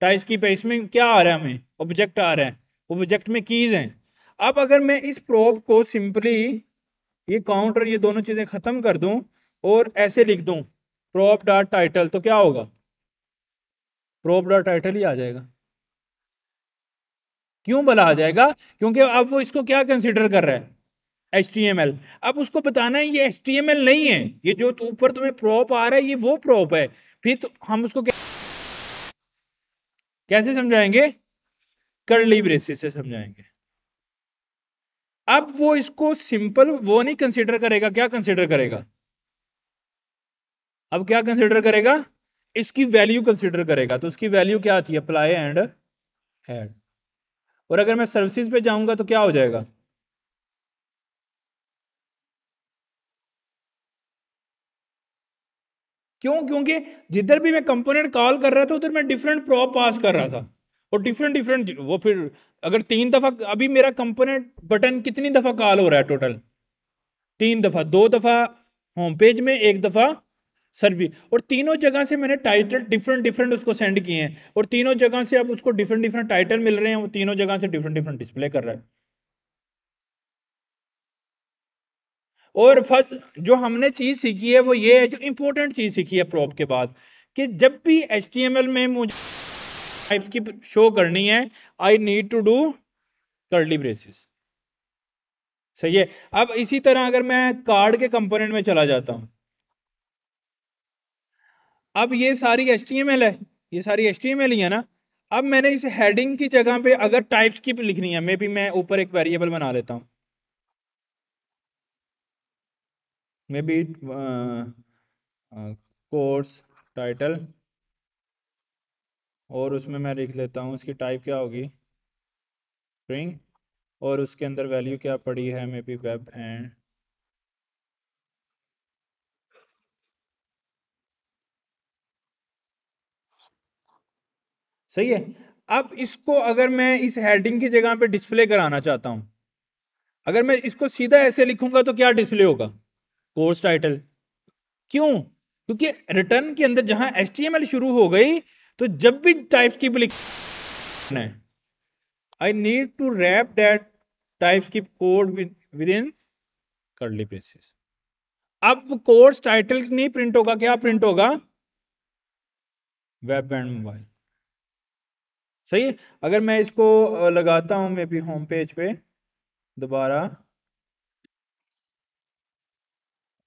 टाइप्स की पे इसमें क्या आ रहा है हमें ऑब्जेक्ट आ रहा है ऑब्जेक्ट में कीज हैं अब अगर मैं इस प्रॉप को सिंपली ये काउंटर ये दोनों चीज़ें ख़त्म कर दूं और ऐसे लिख दूं प्रॉप डॉट टाइटल तो क्या होगा प्रॉप डॉट टाइटल ही आ जाएगा क्यों भला आ जाएगा क्योंकि अब वो इसको क्या कंसिडर कर रहा है एच टी एम एल अब उसको बताना है ये एच टी एम एल नहीं है ये जो तो ऊपर तुम्हें प्रॉप आ रहा है ये वो प्रॉप है फिर तो हम उसको क्या कैसे समझाएंगे करली ब्रेसिस से समझाएंगे अब वो इसको सिंपल वो नहीं कंसिडर करेगा क्या कंसिडर करेगा अब क्या कंसिडर करेगा इसकी वैल्यू कंसिडर करेगा तो उसकी वैल्यू क्या आती है अप्लाई एंड एड और अगर मैं सर्विसेज पे जाऊंगा तो क्या हो जाएगा क्यों क्योंकि जिधर भी मैं कंपोनेंट कॉल कर रहा था उधर मैं डिफरेंट प्रॉप पास कर रहा था और डिफरेंट डिफरेंट वो फिर अगर तीन दफ़ा अभी मेरा कंपोनेंट बटन कितनी दफ़ा कॉल हो रहा है टोटल तीन दफ़ा दो दफ़ा होम पेज में एक दफ़ा सर्वी और तीनों जगह से मैंने टाइटल डिफरेंट डिफरेंट उसको सेंड किए हैं और तीनों जगह से अब उसको डिफरेंट डिफरेंट टाइटल मिल रहे हैं वो तीनों जगह से डिफरेंट डिफरेंट डिस्प्ले कर रहा है और फर्स्ट जो हमने चीज़ सीखी है वो ये है जो इंपॉर्टेंट चीज़ सीखी है प्रॉप के बाद कि जब भी एच में मुझे टाइप्स की शो करनी है I need to do curly braces सही है अब इसी तरह अगर मैं कार्ड के कंपोनेंट में चला जाता हूँ अब ये सारी एच टी एम एल है ये सारी एच टी एम एल ही है ना अब मैंने इस हेडिंग की जगह पे अगर टाइप की लिखनी है मे बी मैं ऊपर एक वेरिएबल बना लेता हूँ मे बी कोर्स टाइटल और उसमें मैं लिख लेता हूँ उसकी टाइप क्या होगी स्ट्रिंग और उसके अंदर वैल्यू क्या पड़ी है मे बी वेब एंड सही है अब इसको अगर मैं इस हेडिंग की जगह पे डिस्प्ले कराना चाहता हूं अगर मैं इसको सीधा ऐसे लिखूंगा तो क्या डिस्प्ले होगा कोर्स टाइटल क्यों क्योंकि रिटर्न के अंदर जहां एस शुरू हो गई तो जब भी टाइप की लिखना है I need to wrap that type की code within curly braces अब कोर्स टाइटल नहीं प्रिंट होगा क्या प्रिंट होगा वेब एंड मोबाइल सही है अगर मैं इसको लगाता हूं मे बी होम पेज पे दोबारा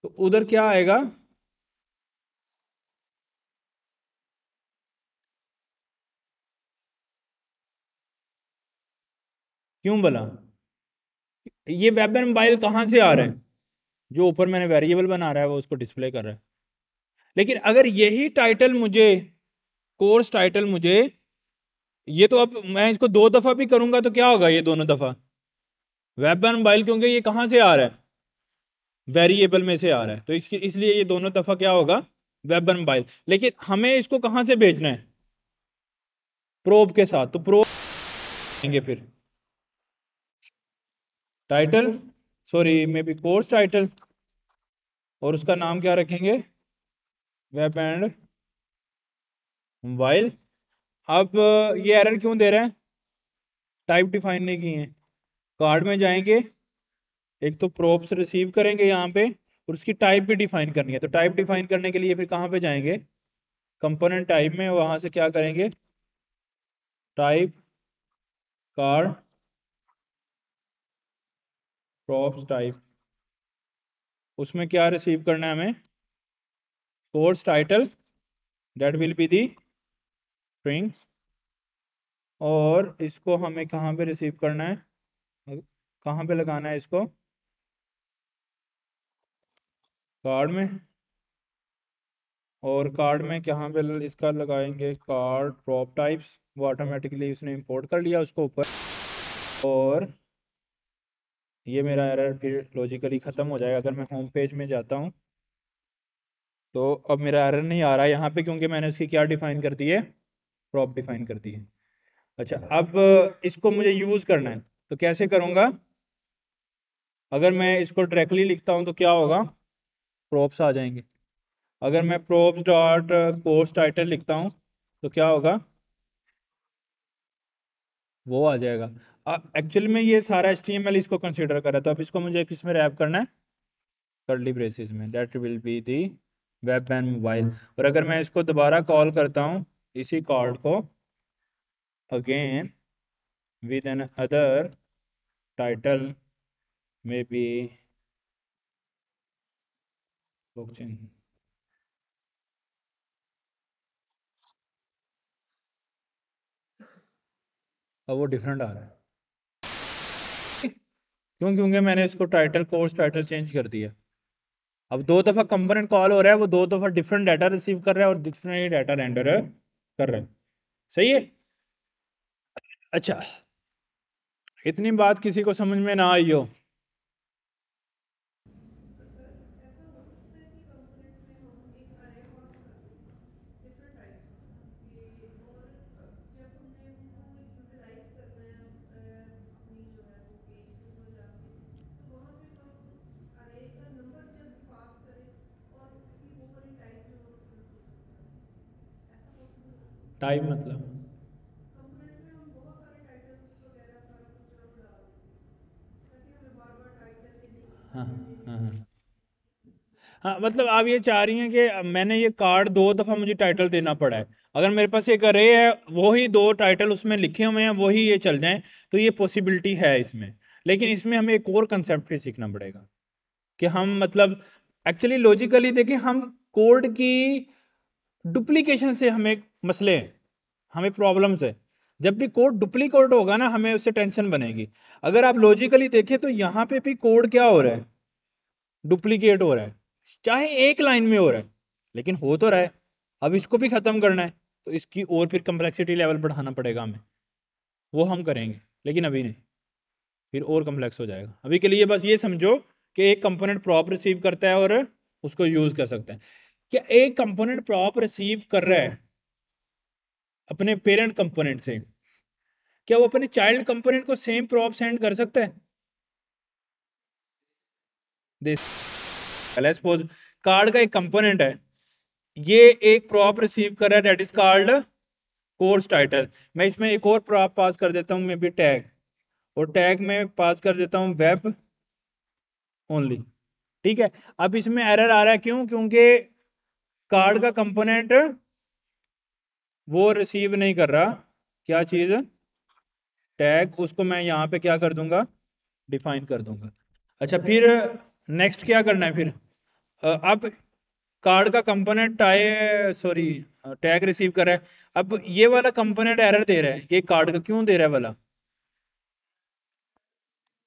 तो उधर क्या आएगा क्यों बोला ये वेब एंड मोबाइल कहाँ से आ रहे हैं जो ऊपर मैंने वेरिएबल बना रहा है वो उसको डिस्प्ले कर रहा है लेकिन अगर यही टाइटल मुझे कोर्स टाइटल मुझे ये तो अब मैं इसको दो दफ़ा भी करूंगा तो क्या होगा ये दोनों दफ़ा वेब एंड मोबाइल क्योंकि ये कहाँ से आ रहा है वेरिएबल में से आ रहा है तो इसके इसलिए ये दोनों दफ़ा क्या होगा वेब एंड मोबाइल लेकिन हमें इसको कहाँ से भेजना है प्रोब के साथ तो प्रोब देंगे फिर title sorry maybe course title और उसका नाम क्या रखेंगे वेब एंड मोबाइल अब ये एरर क्यों दे रहा है टाइप डिफाइन नहीं किए हैं कार्ड में जाएंगे एक तो प्रोप्स रिसीव करेंगे यहाँ पे और उसकी टाइप भी डिफाइन करनी है तो टाइप डिफाइन करने के लिए फिर कहाँ पे जाएंगे कंपोनेंट टाइप में वहां से क्या करेंगे टाइप कार्ड प्रोप्स टाइप उसमें क्या रिसीव करना है हमें course title that will be the string और इसको हमें कहाँ पे रिसीव करना है कहाँ पे लगाना है इसको कार्ड में और कार्ड में कहाँ पे इसका लगाएंगे कार्ड ड्रॉप टाइप्स वो ऑटोमेटिकली उसने इंपोर्ट कर लिया उसको ऊपर और ये मेरा एरर फिर लॉजिकली ख़त्म हो जाएगा अगर मैं होम पेज में जाता हूँ तो अब मेरा एरर नहीं आ रहा है यहाँ पे क्योंकि मैंने इसकी क्या डिफ़ाइन कर दी है प्रॉप डिफाइन कर दी है अच्छा हाँ। अब इसको मुझे यूज़ करना है तो कैसे करूंगा अगर मैं इसको डायरेक्टली लिखता हूं तो क्या होगा प्रॉप्स आ जाएंगे अगर मैं प्रॉप्स डॉट कोर्स टाइटल लिखता हूं तो क्या होगा वो आ जाएगा एक्चुअली में ये सारा एचटीएमएल इसको कंसीडर कर रहा है तो अब इसको मुझे किस में रैप करना है कर्ली ब्रेसिस में that will be the web and mobile और अगर मैं इसको दोबारा कॉल करता हूँ इसी कॉर्ड को with another title maybe blockchain अब वो डिफरेंट आ रहा है क्यों क्योंकि मैंने इसको टाइटल कोर्स टाइटल चेंज कर दिया अब दो दफ़ा कंपोनेंट कॉल हो रहा है वो दो दफ़ा डिफरेंट डाटा रिसीव कर रहा है और डिफरेंट डाटा रेंडर है कर रहे हैं सही है अच्छा इतनी बात किसी को समझ में ना आई हो टाइम मतलब हाँ हाँ हाँ हाँ मतलब आप ये चाह रही हैं कि मैंने ये कार्ड दो दफ़ा मुझे टाइटल देना पड़ा है अगर मेरे पास एक अरे है वही दो टाइटल उसमें लिखे हुए हैं वही ये चल जाएं तो ये पॉसिबिलिटी है इसमें लेकिन इसमें हमें एक और कंसेप्ट भी सीखना पड़ेगा कि हम मतलब एक्चुअली लॉजिकली देखें हम कोड की डुप्लीकेशन से हमें मसले हैं हमें प्रॉब्लम्स है जब भी कोड डुप्लीकेट होगा ना हमें उससे टेंशन बनेगी अगर आप लॉजिकली देखें तो यहाँ पे भी कोड क्या हो रहा है डुप्लीकेट हो रहा है चाहे एक लाइन में हो रहा है लेकिन हो तो रहा है अब इसको भी ख़त्म करना है तो इसकी और फिर कम्प्लेक्सिटी लेवल बढ़ाना पड़ेगा हमें वो हम करेंगे लेकिन अभी नहीं फिर और कम्प्लेक्स हो जाएगा अभी के लिए बस ये समझो कि एक कंपोनेंट प्रॉप रिसीव करता है और उसको यूज़ कर सकते हैं क्या एक कंपोनेंट प्रॉप रिसीव कर रहा है अपने पेरेंट कंपोनेंट से क्या वो अपने चाइल्ड कंपोनेंट को सेम प्रॉप सेंड कर सकता है सपोज कार्ड का एक कंपोनेंट है ये एक प्रॉप रिसीव कर रहा है that is card course title मैं इसमें एक और प्रॉप पास कर देता हूं मे बी टैग और टैग में पास कर देता हूं वेब ओनली ठीक है अब इसमें एरर आ रहा है क्यों क्योंकि कार्ड हम्म। का कंपोनेंट वो रिसीव नहीं कर रहा क्या चीज़ टैग उसको मैं यहाँ पे क्या कर दूंगा डिफाइन कर दूंगा अच्छा फिर नेक्स्ट क्या करना है फिर अब कार्ड का कंपोनेंट आए सॉरी टैग रिसीव कर रहा है अब ये वाला कंपोनेंट एरर दे रहा है ये कार्ड का क्यों दे रहा है वाला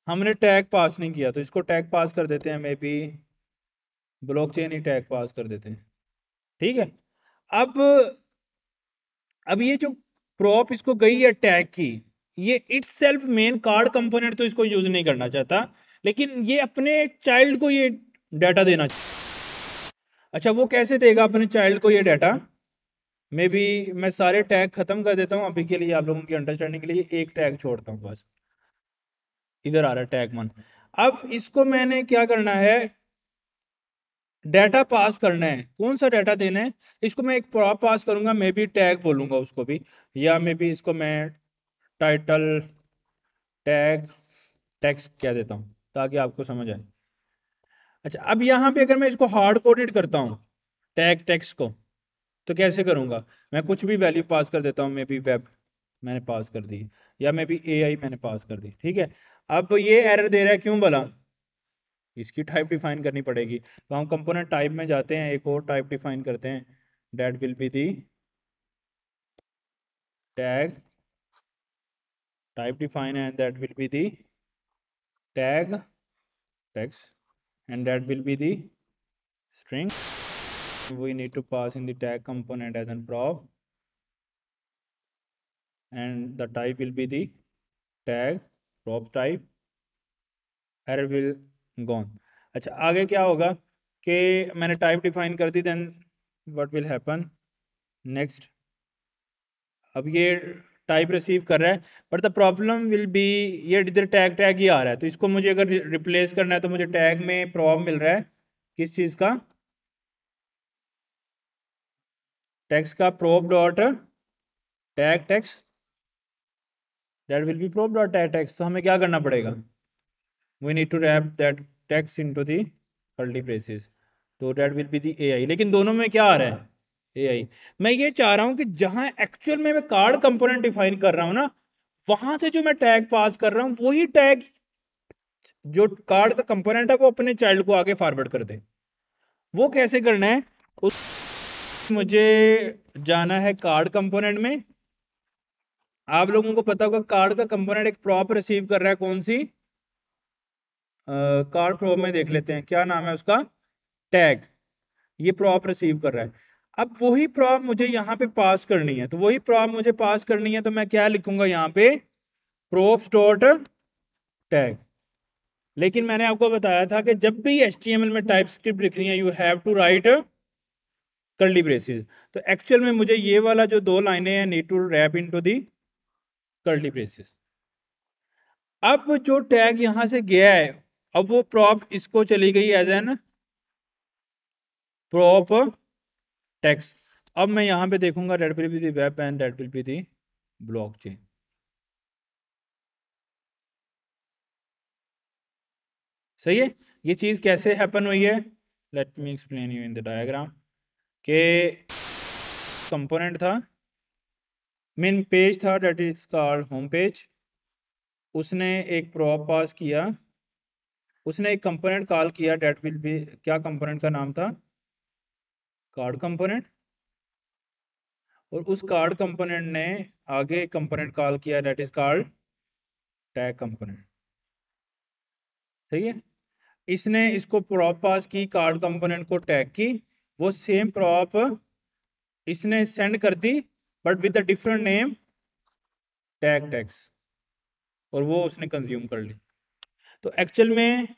हमने टैग पास नहीं किया तो इसको टैग पास कर देते हैं मे बी ब्लॉकचेन ही टैग पास कर देते हैं ठीक है अब अब ये जो प्रॉप इसको गई है टैग की ये itself main card component तो इसको यूज नहीं करना चाहता लेकिन ये अपने चाइल्ड को ये डाटा देना अच्छा वो कैसे देगा अपने चाइल्ड को ये डाटा मे बी मैं सारे टैग ख़त्म कर देता हूँ अभी के लिए आप लोगों की अंडरस्टैंडिंग के लिए एक टैग छोड़ता हूँ बस इधर आ रहा है टैग मन अब इसको मैंने क्या करना है डेटा पास करना है कौन सा डेटा देना है इसको मैं एक प्रॉप पास करूँगा मे बी टैग बोलूंगा उसको भी या मे बी इसको मैं टाइटल टैग टैक्स क्या देता हूँ ताकि आपको समझ आए अच्छा अब यहाँ पे अगर मैं इसको हार्ड कोडेड करता हूँ टैग टैक्स को तो कैसे करूंगा मैं कुछ भी वैल्यू पास कर देता हूँ मे बी वेब मैंने पास कर दी या मे बी ए मैंने पास कर दी ठीक है अब ये एरर दे रहा है क्यों बोला इसकी टाइप डिफाइन करनी पड़ेगी तो हम कंपोनेंट टाइप में जाते हैं एक और टाइप डिफाइन करते हैं that will be the tag type define and that will be the tag text and that will be the string we need to pass in the component as an prop and the type will be the tag prop type er will gone अच्छा आगे क्या होगा कि मैंने टाइप डिफाइन कर दी then what will happen next अब ये टाइप रिसीव कर रहा है but the problem will be ये इधर टैग टैग ही आ रहा है तो इसको मुझे अगर रिप्लेस करना है तो मुझे टैग में प्रॉब मिल रहा है किस चीज़ का टैक्स का prop dot tag text that will be prop dot tag text तो हमें क्या करना पड़ेगा we need to wrap that text into the curly braces so that will be the ai lekin दोनों में क्या आ रहा है ai main ye cha raha hu ki jahan actual mein main card component define kar raha hu na wahan se jo main tag pass kar raha hu wahi tag जो card का component है वो अपने child को आगे forward कर दे वो कैसे करना है उस मुझे जाना है कार्ड कंपोनेंट में आप लोगों को पता होगा कार्ड का कंपोनेंट एक प्रॉप रिसीव कर रहा है कौन सी कार प्रॉप में देख लेते हैं क्या नाम है उसका टैग ये प्रॉप रिसीव कर रहा है अब वही प्रॉप मुझे यहाँ पे पास करनी है तो वही प्रॉप मुझे पास करनी है तो मैं क्या लिखूंगा यहाँ पे प्रोप डॉट टैग लेकिन मैंने आपको बताया था कि जब भी एच में टाइप स्क्रिप्ट लिखनी है you have to write curly braces तो एक्चुअल में मुझे ये वाला जो दो लाइनें हैं need to wrap into the curly braces अब जो टैग यहाँ से गया है अब वो प्रॉप इसको चली गई एज एन प्रॉप टैक्स अब मैं यहां पे देखूंगा read will be the web and read will be the blockchain सही है ये चीज़ कैसे हैपन हुई है let me explain you in the diagram के कंपोनेंट था मेन पेज था that is called home page उसने एक प्रॉप पास किया उसने एक कंपोनेंट कॉल किया डेट विल बी क्या कंपोनेंट का नाम था कार्ड कंपोनेंट और उस कार्ड कंपोनेंट ने आगे एक कंपोनेंट कॉल किया that is card tag component ठीक है इसने इसको प्रॉप पास की कार्ड कंपोनेंट को टैग की वो सेम प्रॉप इसने सेंड कर दी but with a different name tag text और वो उसने कंज्यूम कर ली तो एक्चुअल में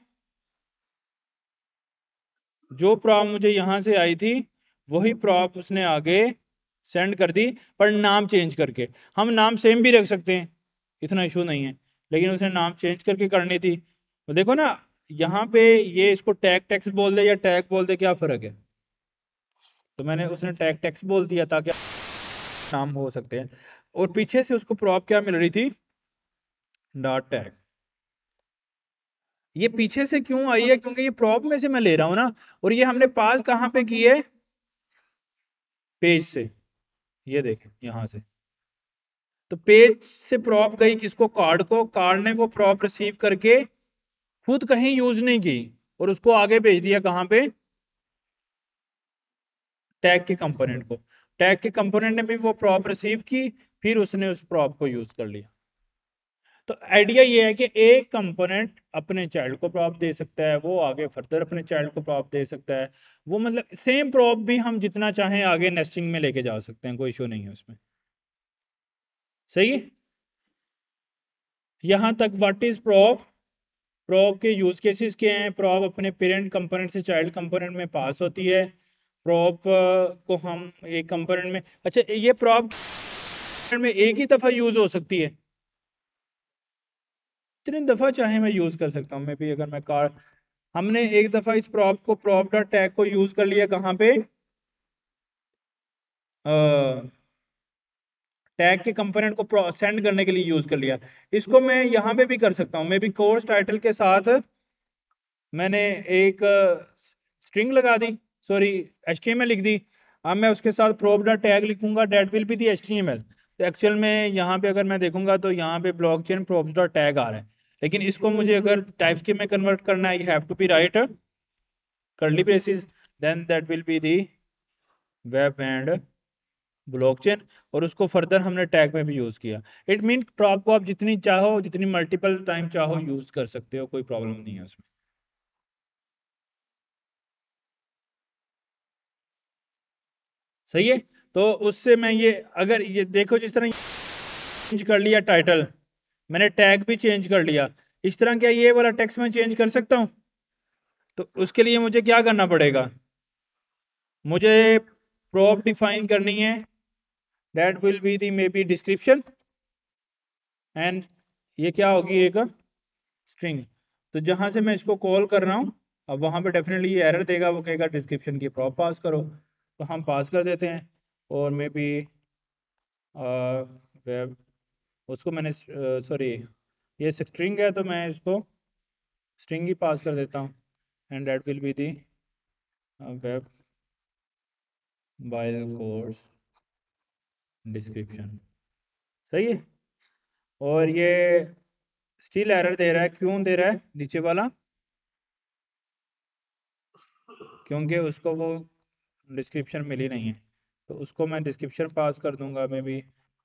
जो प्रॉब मुझे यहाँ से आई थी वही प्रॉब उसने आगे सेंड कर दी पर नाम चेंज करके हम नाम सेम भी रख सकते हैं इतना इशू नहीं है लेकिन उसने नाम चेंज करके करनी थी तो देखो ना यहाँ पे ये इसको टैग टैक्स बोल दे या टैग बोल दे क्या फ़र्क है तो मैंने उसने टैग टैक्स बोल दिया ताकि नाम हो सकते हैं और पीछे से उसको प्रॉप क्या मिल रही थी डॉट टैग ये पीछे से क्यों आई है क्योंकि ये प्रॉप में से मैं ले रहा हूं ना और ये हमने पास कहाँ पे की है पेज से ये देखें यहां से तो पेज से प्रॉप गई किसको कार्ड को कार्ड ने वो प्रॉप रिसीव करके खुद कहीं यूज नहीं की और उसको आगे भेज दिया कहां पे टैग के कंपोनेंट को टैग के कंपोनेंट ने भी वो प्रॉप रिसीव की फिर उसने उस प्रॉप को यूज कर लिया तो आइडिया ये है कि एक कंपोनेंट अपने चाइल्ड को प्रॉप दे सकता है वो आगे फर्दर अपने चाइल्ड को प्रॉप दे सकता है वो मतलब सेम प्रॉप भी हम जितना चाहें आगे नेस्टिंग में लेके जा सकते हैं कोई इशू नहीं है उसमें सही है यहाँ तक व्हाट इज़ प्रॉप प्रॉप के यूज़ केसेस के हैं प्रॉप अपने पेरेंट कंपोनेंट से चाइल्ड कंपोनेंट में पास होती है प्रॉप को हम एक कंपोनेंट में अच्छा ये प्रॉप में एक ही दफ़ा यूज़ हो सकती है जितनी दफ़ा चाहे मैं यूज़ कर सकता हूँ मे भी अगर मैं कार हमने एक दफ़ा इस प्रॉप को प्रॉप डॉट टैग को यूज़ कर लिया कहाँ पे टैग के कंपोनेंट को सेंड करने के लिए यूज़ कर लिया इसको मैं यहाँ पे भी कर सकता हूँ मे भी कोर्स टाइटल के साथ मैंने एक स्ट्रिंग लगा दी सॉरी एच लिख दी अब मैं उसके साथ प्रॉप डॉट टैग लिखूंगा that will be the H तो एक्चुअल में यहाँ पे अगर मैं देखूंगा तो यहाँ पे ब्लॉकचेन प्रोप्स डॉट टैग आ रहा है लेकिन इसको मुझे अगर टाइप के में कन्वर्ट करना है you have to be write curly braces then that will be the web and blockchain और उसको फर्दर हमने टैग में भी यूज़ किया इट मीन प्रॉप को आप जितनी चाहो जितनी मल्टीपल टाइम चाहो यूज़ कर सकते हो कोई प्रॉब्लम नहीं है उसमें सही है तो उससे मैं ये अगर ये देखो जिस तरह चेंज कर लिया टाइटल मैंने टैग भी चेंज कर लिया इस तरह क्या ये वाला टेक्स्ट मैं चेंज कर सकता हूँ तो उसके लिए मुझे क्या करना पड़ेगा मुझे प्रॉप डिफाइन करनी है that will be the maybe description and ये क्या होगी एक स्ट्रिंग तो जहाँ से मैं इसको कॉल कर रहा हूँ अब वहाँ पे डेफिनेटली ये एरर देगा वो कहेगा डिस्क्रिप्शन की प्रॉप पास करो तो हम पास कर देते हैं और मे बी वेब उसको मैंने सॉरी ये स्ट्रिंग है तो मैं इसको स्ट्रिंग ही पास कर देता हूँ and that will be the web by course description सही है और ये स्टिल एरर दे रहा है क्यों दे रहा है नीचे वाला क्योंकि उसको वो डिस्क्रिप्शन मिली नहीं है तो उसको मैं डिस्क्रिप्शन पास कर दूंगा मे बी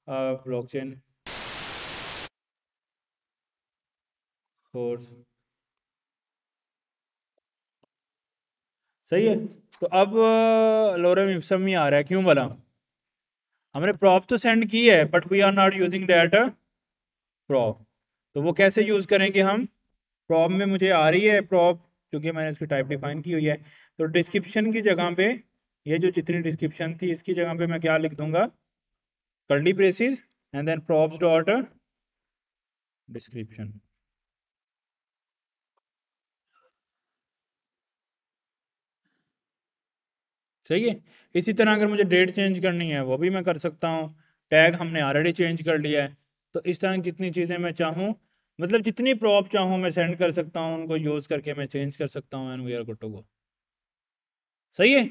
ब्लॉकचेन फोर्स सही है तो अब लोरम इप्सम ही आ रहा है क्यों भला हमने प्रॉप तो सेंड की है but we are not using that prop तो वो कैसे यूज़ करेंगे हम प्रॉप में मुझे आ रही है प्रॉप क्योंकि मैंने उसकी टाइप डिफाइन की हुई है तो डिस्क्रिप्शन की जगह पे ये जो जितनी डिस्क्रिप्शन थी इसकी जगह पे मैं क्या लिख दूंगा curly braces and then props dot description सही है इसी तरह अगर मुझे डेट चेंज करनी है वो भी मैं कर सकता हूँ टैग हमने ऑलरेडी चेंज कर लिया है तो इस तरह जितनी चीज़ें मैं चाहूँ मतलब जितनी प्रॉप चाहूँ मैं सेंड कर सकता हूँ उनको यूज़ करके मैं चेंज कर सकता हूँ and we are good go सही है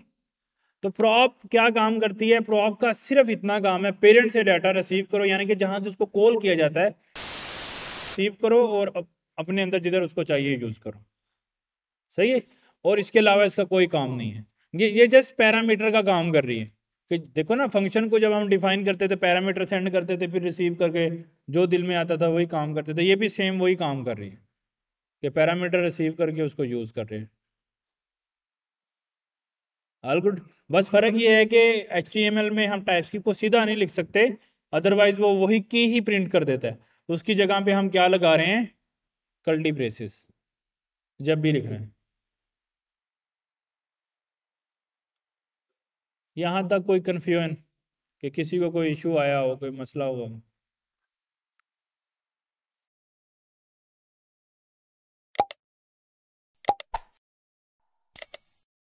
तो प्रॉप क्या काम करती है प्रॉप का सिर्फ इतना काम है पेरेंट से डाटा रिसीव करो यानी कि जहाँ से उसको कॉल किया जाता है रिसीव करो और अपने अंदर जिधर उसको चाहिए यूज़ करो सही है और इसके अलावा इसका कोई काम नहीं है ये ये जस्ट पैरामीटर का काम कर रही है कि देखो ना फंक्शन को जब हम डिफाइन करते थे पैरामीटर सेंड करते थे फिर रिसीव करके जो दिल में आता था वही काम करते थे ये भी सेम वही काम कर रही है कि पैरामीटर रिसीव करके उसको यूज़ कर रहे हैं ऑल गुड बस फ़र्क ये है कि एच में हम टाइप्स की को सीधा नहीं लिख सकते अदरवाइज वो वही की ही प्रिंट कर देता है उसकी जगह पे हम क्या लगा रहे हैं कल्टी ब्रेसिस जब भी लिख रहे हैं यहाँ तक कोई कन्फ्यूजन कि किसी को कोई इशू आया हो कोई मसला हुआ हो